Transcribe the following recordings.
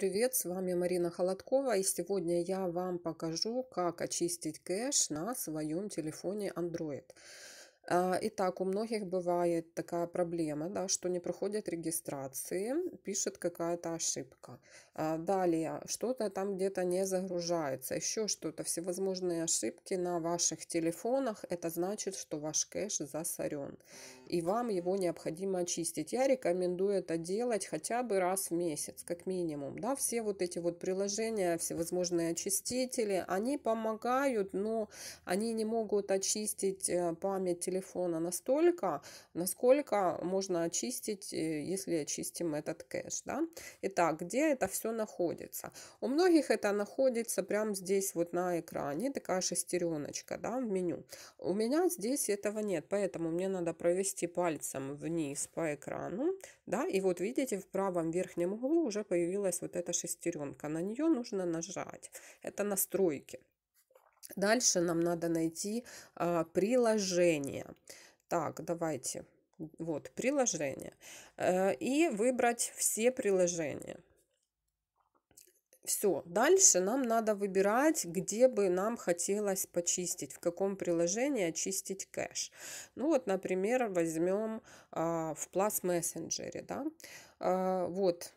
привет! С вами Марина Холодкова и сегодня я вам покажу, как очистить кэш на своем телефоне Android. А, Итак, у многих бывает такая проблема, да, что не проходят регистрации, пишет какая-то ошибка. А, далее, что-то там где-то не загружается, еще что-то, всевозможные ошибки на ваших телефонах, это значит, что ваш кэш засорен, и вам его необходимо очистить. Я рекомендую это делать хотя бы раз в месяц, как минимум. Да, все вот эти вот приложения, всевозможные очистители, они помогают, но они не могут очистить э, память телефона телефона настолько, насколько можно очистить, э, если очистим этот кэш. Да? Итак, где это все находится? У многих это находится прямо здесь вот на экране, такая шестереночка да, в меню. У меня здесь этого нет, поэтому мне надо провести пальцем вниз по экрану. Да? И вот видите, в правом верхнем углу уже появилась вот эта шестеренка. На нее нужно нажать. Это настройки. Дальше нам надо найти а, приложение. Так, давайте. Вот, приложение. А, и выбрать все приложения. Все, дальше нам надо выбирать, где бы нам хотелось почистить, в каком приложении очистить кэш. Ну вот, например, возьмем а, в Plus Messenger, да, а, вот,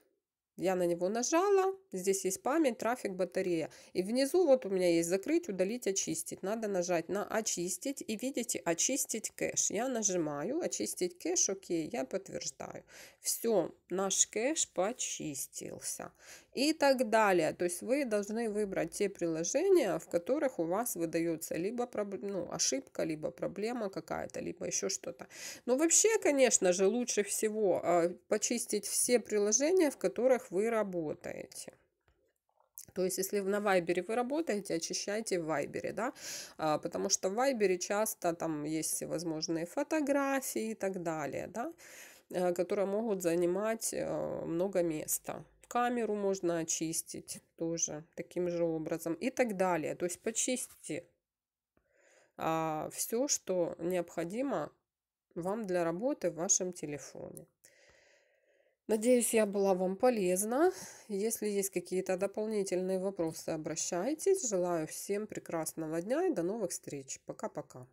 я на него нажала, здесь есть память, трафик, батарея. И внизу вот у меня есть закрыть, удалить, очистить. Надо нажать на очистить и видите, очистить кэш. Я нажимаю, очистить кэш, окей, я подтверждаю. Все, наш кэш почистился. И так далее. То есть вы должны выбрать те приложения, в которых у вас выдается либо ну, ошибка, либо проблема какая-то, либо еще что-то. Но вообще, конечно же, лучше всего а, почистить все приложения, в которых вы работаете. То есть, если на Вайбере вы работаете, очищайте в Вайбере, да, а, потому что в Вайбере часто там есть всевозможные фотографии и так далее, да, а, которые могут занимать а, много места. Камеру можно очистить тоже таким же образом и так далее. То есть, почистите а, все, что необходимо вам для работы в вашем телефоне. Надеюсь, я была вам полезна. Если есть какие-то дополнительные вопросы, обращайтесь. Желаю всем прекрасного дня и до новых встреч. Пока-пока.